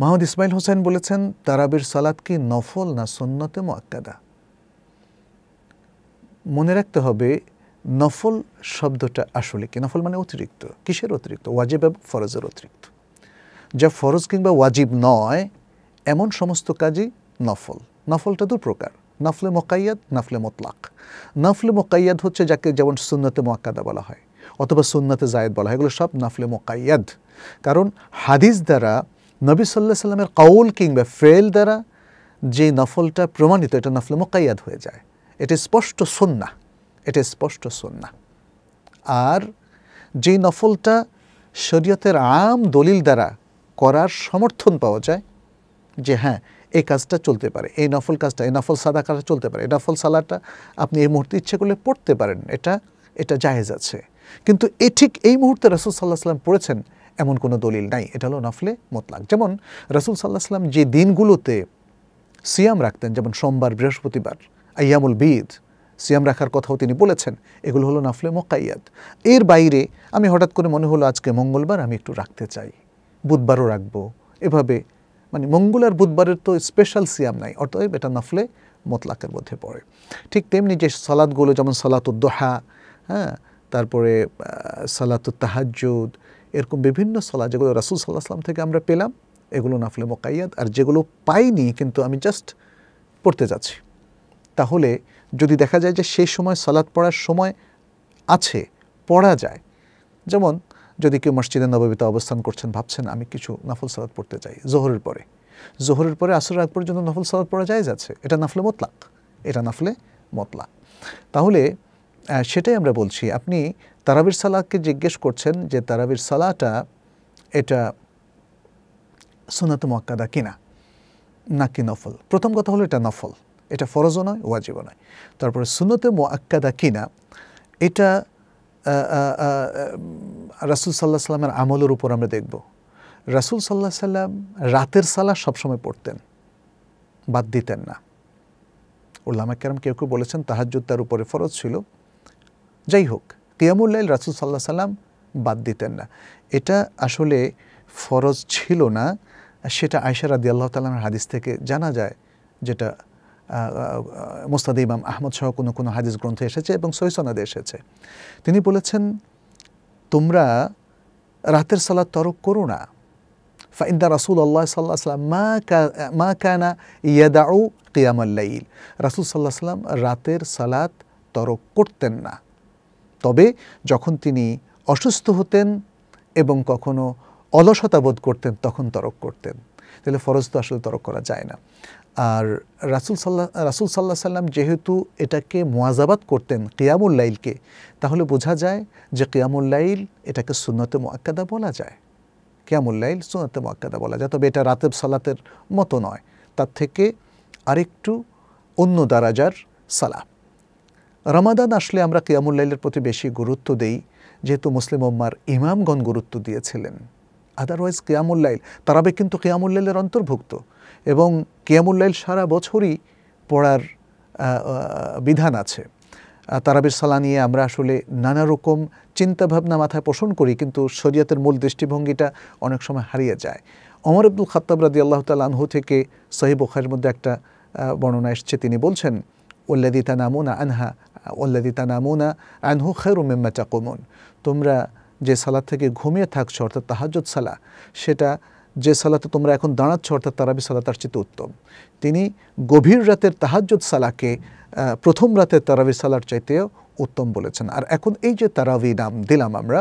মাহমুদ ইসমাইল হোসেন বলেছেন তারাবির সালাদ কি নফল না সন্ন্যতে মোয়াক্কাদা মনে রাখতে হবে নফল শব্দটা আসলে কি নফল মানে অতিরিক্ত কিসের অতিরিক্ত ওয়াজিব এবং ফরজের অতিরিক্ত যা ফরজ কিংবা ওয়াজিব নয় এমন সমস্ত কাজই নফল নফলটা দু প্রকার নফলে মোকাইয়াদ নফলে মোতলাক নফলে মোকাইয়াদ হচ্ছে যাকে যেমন সুন্নতে মোয়াক্কাদা বলা হয় অথবা সুন্নতে জায়দ বলা হয় এগুলো সব নফলে মোকাইয়াদ কারণ হাদিস দ্বারা নবী সাল্লাহ সাল্লামের কৌল কিংবা ফেল দ্বারা যে নফলটা প্রমাণিত এটা নফল মোকাইয়াদ হয়ে যায় এটা স্পষ্ট সন্না এটা স্পষ্ট সন্না আর যে নফলটা শরীয়তের আম দলিল দ্বারা করার সমর্থন পাওয়া যায় যে হ্যাঁ এই কাজটা চলতে পারে এই নফল কাজটা এই নফল সাদা কাজটা চলতে পারে এই নফল সালাটা আপনি এই মুহূর্তে ইচ্ছে করলে পড়তে পারেন এটা এটা জাহেজ আছে কিন্তু এ ঠিক এই মুহূর্তে রাসুল সাল্লাহ সাল্লাম পড়েছেন এমন কোনো দলিল নাই এটা হলো নফলে মোতলাক যেমন রসুল সাল্লাহ সাল্লাম যে দিনগুলোতে সিয়াম রাখতেন যেমন সোমবার বৃহস্পতিবার আয়ামুল বিদ সিয়াম রাখার কথাও তিনি বলেছেন এগুলো হলো নাফলে মোকাইয়াদ এর বাইরে আমি হঠাৎ করে মনে হলো আজকে মঙ্গলবার আমি একটু রাখতে চাই বুধবারও রাখবো এভাবে মানে মঙ্গল আর বুধবারের তো স্পেশাল সিয়াম নাই অতএব এটা নাফলে মোতলাকের মধ্যে পড়ে ঠিক তেমনি যে সালাদগুলো যেমন সালাত উদ্দোহা হ্যাঁ তারপরে সালাতুত্তাহাজুদ এরকম বিভিন্ন সলা যেগুলো রাসুল সাল্লাহ আসলাম থেকে আমরা পেলাম এগুলো নাফলে মোকাইয়াদ আর যেগুলো পাইনি কিন্তু আমি জাস্ট পড়তে যাচ্ছি তাহলে যদি দেখা যায় যে সেই সময় সালাদ পড়ার সময় আছে পড়া যায় যেমন যদি কেউ মসজিদে নবাবিতে অবস্থান করছেন ভাবছেন আমি কিছু নাফল সালাদ পড়তে চাই জোহরের পরে জোহরের পরে আসর আগ পর্যন্ত নফল সালাদ পড়া যায় যাচ্ছে এটা নাফলে মতলাক এটা নাফলে মতলা তাহলে সেটাই আমরা বলছি আপনি তারাবির সালাহকে জিজ্ঞেস করছেন যে তারাবির সালাটা এটা সুনাত মক্কাদা কিনা নাকি নফল প্রথম কথা হলো এটা নফল এটা ফরজও নয় ওয়াজিবও নয় তারপরে সুনতে মোয়াক্কাদা কিনা এটা রাসুল সাল্লাহ সাল্লামের আমলের উপর আমরা দেখব রাসুল সাল্লাহ সাল্লাম রাতের সালা সবসময় পড়তেন বাদ দিতেন না উল্লামা কেরাম কেউ কেউ বলেছেন তাহাজুদ তার উপরে ফরজ ছিল যাই হোক কিয়ামুল্লাইল রাসুল সাল্লাহ সাল্লাম বাদ দিতেন না এটা আসলে ফরজ ছিল না সেটা আয়সার আদি আল্লাহ তাল্লামের হাদিস থেকে জানা যায় যেটা মোস্তাদ ইমাম আহমদ সহ কোনো কোনো হাদিস গ্রন্থে এসেছে এবং সৈসনাদে এসেছে তিনি বলেছেন তোমরা রাতের সালাদ তরক করো না ফাইন্দা রাসুল আল্লাহ সাল্লাহ সাল্লাম মা কানা ইয়াদাউ কিয়ামাল্লাইল রাসুল সাল্লাহ সাল্লাম রাতের সালাদ তরক করতেন না তবে যখন তিনি অসুস্থ হতেন এবং কখনো অলসতা বোধ করতেন তখন তরক করতেন তাহলে ফরজ তো আসলে তরক করা যায় না আর রাসুল সাল্লাহ রাসুল সাল্লাহ সাল্লাম যেহেতু এটাকে মোয়াজাবাত করতেন কিয়ামুল তাহলে বোঝা যায় যে কিয়ামুল এটাকে সুনতে মোয়াক্কাদা বলা যায় কিয়ামুল লাইল সুন্নতে মোয়াক্কাদা বলা যায় তবে এটা রাতেব সালাতের মতো নয় তার থেকে আরেকটু অন্য দারাজার সালাপ রমাদান আসলে আমরা কিয়ামুল্লাইলের প্রতি বেশি গুরুত্ব দেই যেহেতু মুসলিম উম্মার ইমামগণ গুরুত্ব দিয়েছিলেন আদারওয়াইজ কিয়ামুল্লাইল তারাবে কিন্তু কিয়ামুল্লাইলের অন্তর্ভুক্ত এবং কিয়ামুল্লাইল সারা বছরই পড়ার বিধান আছে তারাবির সালা নিয়ে আমরা আসলে নানা রকম চিন্তাভাবনা মাথায় পোষণ করি কিন্তু শরীয়তের মূল দৃষ্টিভঙ্গিটা অনেক সময় হারিয়ে যায় অমর আব্দুল খাত্তাব রাদি আল্লাহ তালাহু থেকে সহিব ওখের মধ্যে একটা বর্ণনা এসছে তিনি বলছেন ওল্লাদি নামুনা আনহা ওল্লাদি তানামুনা হু খেরু মেম্মা চাকুমুন তোমরা যে সালাদ থেকে ঘুমিয়ে থাকছো অর্থাৎ তাহাজ সালা সেটা যে সালাতে তোমরা এখন দাঁড়াচ্ছ অর্থাৎ তারাবি সালা তার চেয়ে উত্তম তিনি গভীর রাতের তাহাজুদ সালাকে প্রথম রাতের তারাবি সালার চাইতেও উত্তম বলেছেন আর এখন এই যে তারাবি নাম দিলাম আমরা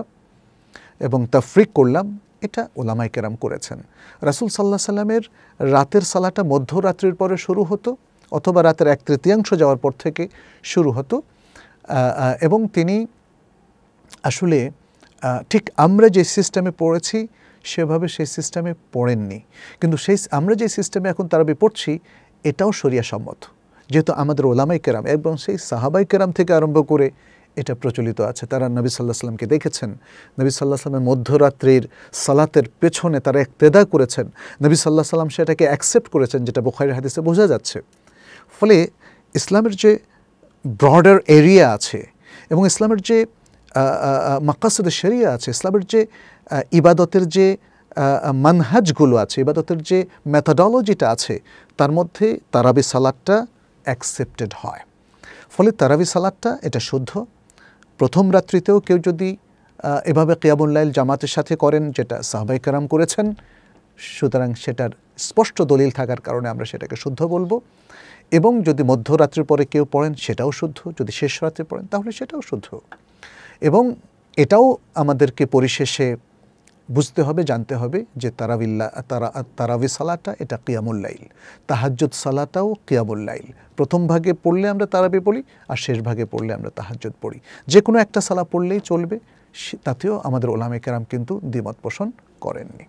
এবং তাফরিক করলাম এটা ওলামাই কেরাম করেছেন রাসুল সাল্লাহ সাল্লামের রাতের সালাটা মধ্যরাত্রির পরে শুরু হতো অথবা রাতের এক তৃতীয়াংশ যাওয়ার পর থেকে শুরু হতো এবং তিনি আসলে ঠিক আমরা যে সিস্টেমে পড়েছি সেভাবে সেই সিস্টেমে পড়েননি কিন্তু সেই আমরা যে সিস্টেমে এখন তারা পড়ছি এটাও সরিয়া সম্মত যেহেতু আমাদের ওলামাই কেরাম এবং সেই সাহাবাই কেরাম থেকে আরম্ভ করে এটা প্রচলিত আছে তারা নবী সাল্লাহ সাল্লামকে দেখেছেন নবী সাল্লাহ সাল্লামের মধ্যরাত্রির সালাতের পেছনে তারা একতেদা করেছেন নবী সাল্লাহ সাল্লাম সেটাকে অ্যাকসেপ্ট করেছেন যেটা বোখাইর হাদিসে বোঝা যাচ্ছে ফলে ইসলামের যে ব্রডার এরিয়া আছে এবং ইসলামের যে মাকাসুদ শরিয়া আছে ইসলামের যে ইবাদতের যে মানহাজগুলো আছে ইবাদতের যে ম্যাথাডোলজিটা আছে তার মধ্যে তারাবি সালাদটা অ্যাকসেপ্টেড হয় ফলে তারাবি সালাদটা এটা শুদ্ধ প্রথম রাত্রিতেও কেউ যদি এভাবে কেয়াবুল্লাইল জামাতের সাথে করেন যেটা সাহবাই কারাম করেছেন সুতরাং সেটার স্পষ্ট দলিল থাকার কারণে আমরা সেটাকে শুদ্ধ বলবো এবং যদি মধ্যরাত্রির পরে কেউ পড়েন সেটাও শুদ্ধ যদি শেষ রাত্রে পড়েন তাহলে সেটাও শুদ্ধ এবং এটাও আমাদেরকে পরিশেষে বুঝতে হবে জানতে হবে যে তারাবিল্লা তারা তারাবি সালাটা এটা কিয়ামুল্লাইল তাহাজ্জুদ সালাটাও কিয়ামুল্লাইল প্রথম ভাগে পড়লে আমরা তারাবি পড়ি আর শেষ ভাগে পড়লে আমরা তাহাজ্জুদ পড়ি যে কোনো একটা সালা পড়লেই চলবে তাতেও আমাদের ওলামে কেরাম কিন্তু দ্বিমত পোষণ করেননি